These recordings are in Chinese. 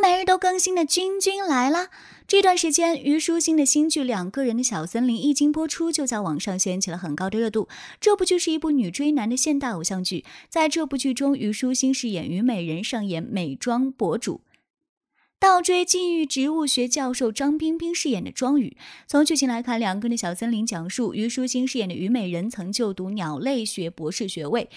每日都更新的君君来了。这段时间，虞书欣的新剧《两个人的小森林》一经播出，就在网上掀起了很高的热度。这部剧是一部女追男的现代偶像剧。在这部剧中，虞书欣饰演虞美人，上演美妆博主，倒追禁欲植物学教授张冰冰饰演的庄宇。从剧情来看，《两个人的小森林》讲述虞书欣饰演的虞美人曾就读鸟类学博士学位。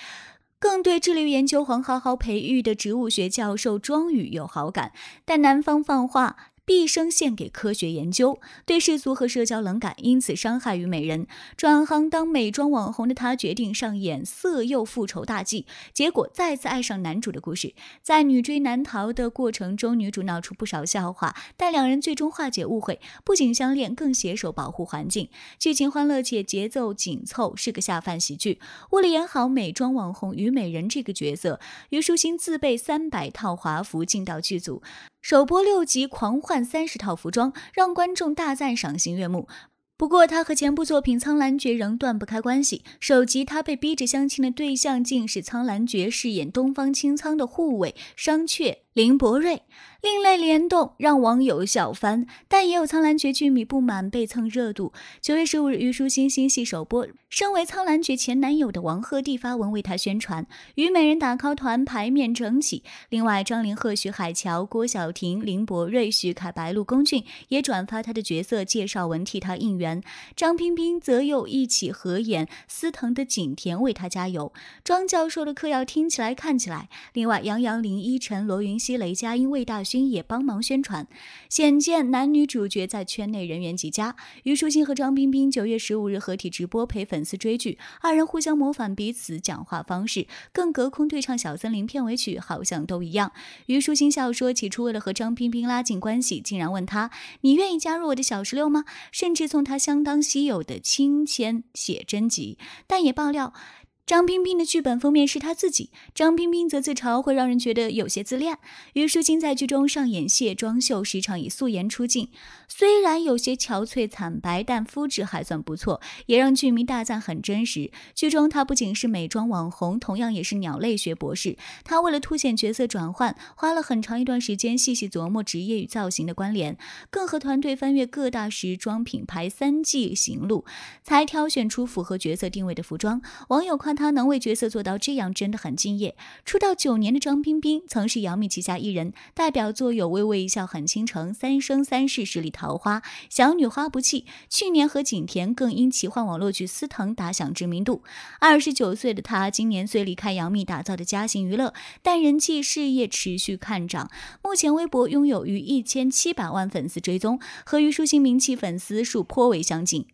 更对致力于研究黄浩浩培育的植物学教授庄宇有好感，但男方放话。毕生献给科学研究，对世俗和社交冷感，因此伤害虞美人。转行当美妆网红的她，决定上演色诱复仇大计，结果再次爱上男主的故事。在女追男逃的过程中，女主闹出不少笑话，但两人最终化解误会，不仅相恋，更携手保护环境。剧情欢乐且节奏紧凑，是个下饭喜剧。为了演好美妆网红虞美人这个角色，虞书欣自备三百套华服进到剧组。首播六集狂换三十套服装，让观众大赞赏心悦目。不过，他和前部作品《苍兰诀》仍断不开关系。首集他被逼着相亲的对象，竟是《苍兰诀》饰演东方青苍的护卫商榷。林博瑞另类联动让网友笑翻，但也有《苍兰诀》剧迷不满被蹭热度。九月十五日，《虞书欣》新戏首播，身为《苍兰诀》前男友的王鹤棣发文为他宣传，《虞美人》打 call 团排面整起。另外，张凌赫、徐海乔、郭晓婷、林博瑞、徐凯、白鹿、龚俊也转发他的角色介绍文替他应援。张彬彬则又一起合演《司藤》的景甜为他加油。庄教授的课要听起来看起来。另外，杨洋、林依晨、罗云。熙。及雷佳音、魏大勋也帮忙宣传，显见男女主角在圈内人缘极佳。虞书欣和张彬彬九月十五日合体直播陪粉丝追剧，二人互相模仿彼此讲话方式，更隔空对唱《小森林》片尾曲，好像都一样。虞书欣笑说，起初为了和张彬彬拉近关系，竟然问他：“你愿意加入我的小石榴吗？”甚至送他相当稀有的亲签写真集。但也爆料。张彬彬的剧本封面是他自己，张彬彬则自嘲会让人觉得有些自恋。虞书欣在剧中上演卸妆秀，时常以素颜出镜，虽然有些憔悴惨白，但肤质还算不错，也让剧迷大赞很真实。剧中她不仅是美妆网红，同样也是鸟类学博士。她为了凸显角色转换，花了很长一段时间细细琢磨职业与造型的关联，更和团队翻阅各大时装品牌三季行录，才挑选出符合角色定位的服装。网友夸。他能为角色做到这样，真的很敬业。出道九年的张彬彬曾是杨幂旗下艺人，代表作有《微微一笑很倾城》《三生三世十里桃花》《小女花不弃》。去年和景甜更因奇幻网络剧《司藤》打响知名度。二十九岁的他，今年虽离开杨幂打造的嘉行娱乐，但人气事业持续看涨。目前微博拥有逾一千七百万粉丝追踪，和虞书欣名气粉丝数颇为相近。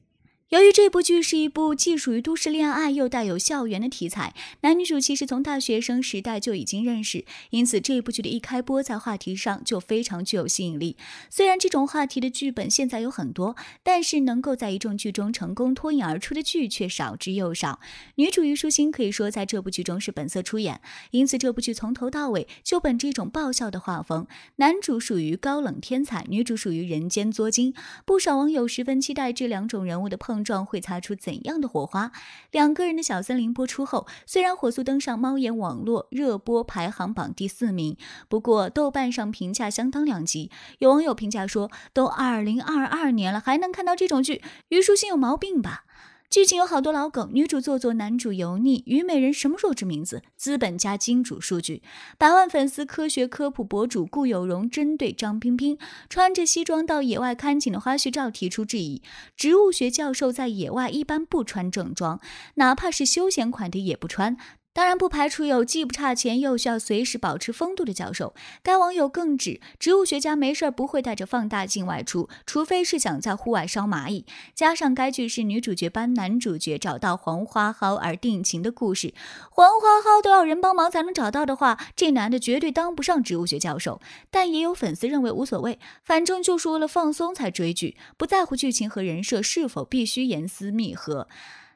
由于这部剧是一部既属于都市恋爱又带有校园的题材，男女主其实从大学生时代就已经认识，因此这部剧的一开播在话题上就非常具有吸引力。虽然这种话题的剧本现在有很多，但是能够在一众剧中成功脱颖而出的剧却少之又少。女主虞书欣可以说在这部剧中是本色出演，因此这部剧从头到尾就本着一种爆笑的画风。男主属于高冷天才，女主属于人间作精，不少网友十分期待这两种人物的碰。会擦出怎样的火花？两个人的小森林播出后，虽然火速登上猫眼网络热播排行榜第四名，不过豆瓣上评价相当两极。有网友评价说：“都二零二二年了，还能看到这种剧，虞书欣有毛病吧？”剧情有好多老梗，女主做作，男主油腻，《虞美人》什么弱智名字？资本家金主数据，百万粉丝科学科普博主顾有容针对张冰冰穿着西装到野外看景的花絮照提出质疑：植物学教授在野外一般不穿正装，哪怕是休闲款的也不穿。当然不排除有既不差钱又需要随时保持风度的教授。该网友更指，植物学家没事儿不会带着放大镜外出，除非是想在户外烧蚂蚁。加上该剧是女主角帮男主角找到黄花蒿而定情的故事，黄花蒿都要人帮忙才能找到的话，这男的绝对当不上植物学教授。但也有粉丝认为无所谓，反正就是为了放松才追剧，不在乎剧情和人设是否必须严丝密合。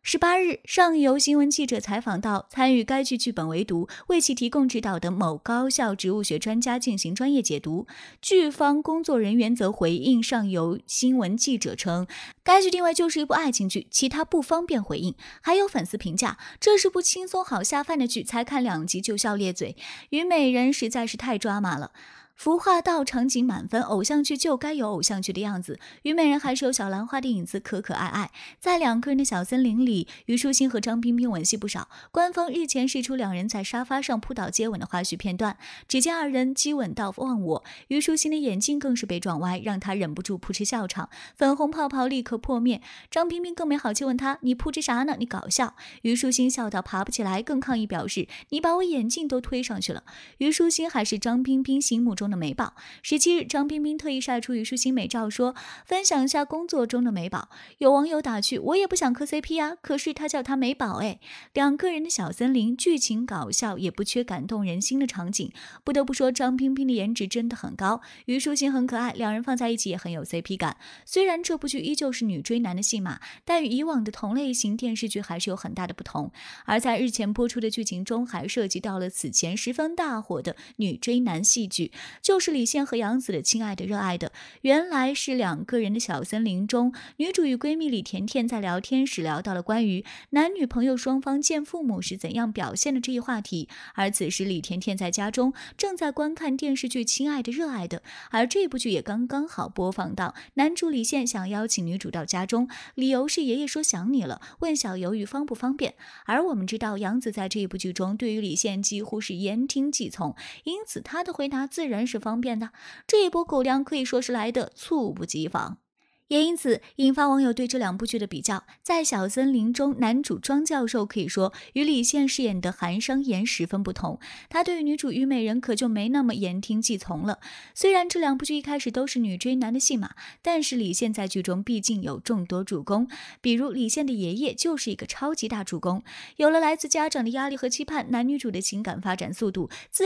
十八日，上游新闻记者采访到参与该剧剧本围读，为其提供指导的某高校植物学专家进行专业解读。剧方工作人员则回应上游新闻记者称，该剧定位就是一部爱情剧，其他不方便回应。还有粉丝评价，这是部轻松好下饭的剧，才看两集就笑裂嘴，《虞美人》实在是太抓马了。服化道场景满分，偶像剧就该有偶像剧的样子。虞美人还是有小兰花的影子，可可爱爱。在两个人的小森林里，虞书欣和张彬彬吻戏不少。官方日前释出两人在沙发上扑倒接吻的花絮片段，只见二人激吻到忘我，虞书欣的眼镜更是被撞歪，让他忍不住扑哧笑场，粉红泡泡立刻破灭。张彬彬更没好气问他：“你扑哧啥呢？你搞笑。”虞书欣笑到爬不起来，更抗议表示：“你把我眼镜都推上去了。”虞书欣还是张彬彬心目中。的美宝，十七日，张彬彬特意晒出虞书欣美照，说分享一下工作中的美宝。有网友打趣：“我也不想磕 CP 呀，可是他叫他美宝哎。”两个人的小森林，剧情搞笑，也不缺感动人心的场景。不得不说，张彬彬的颜值真的很高，虞书欣很可爱，两人放在一起也很有 CP 感。虽然这部剧依旧是女追男的戏码，但与以往的同类型电视剧还是有很大的不同。而在日前播出的剧情中，还涉及到了此前十分大火的女追男戏剧。就是李现和杨紫的《亲爱的热爱的》，原来是两个人的小森林中，女主与闺蜜李甜甜在聊天时聊到了关于男女朋友双方见父母是怎样表现的这一话题。而此时李甜甜在家中正在观看电视剧《亲爱的热爱的》，而这部剧也刚刚好播放到男主李现想邀请女主到家中，理由是爷爷说想你了，问小鱿鱼方不方便。而我们知道杨紫在这一部剧中对于李现几乎是言听计从，因此她的回答自然。是方便的，这一波狗粮可以说是来的猝不及防，也因此引发网友对这两部剧的比较。在《小森林》中，男主庄教授可以说与李现饰演的韩商言十分不同，他对女主虞美人可就没那么言听计从了。虽然这两部剧一开始都是女追男的戏码，但是李现在剧中毕竟有众多助攻，比如李现的爷爷就是一个超级大助攻。有了来自家长的压力和期盼，男女主的情感发展速度自。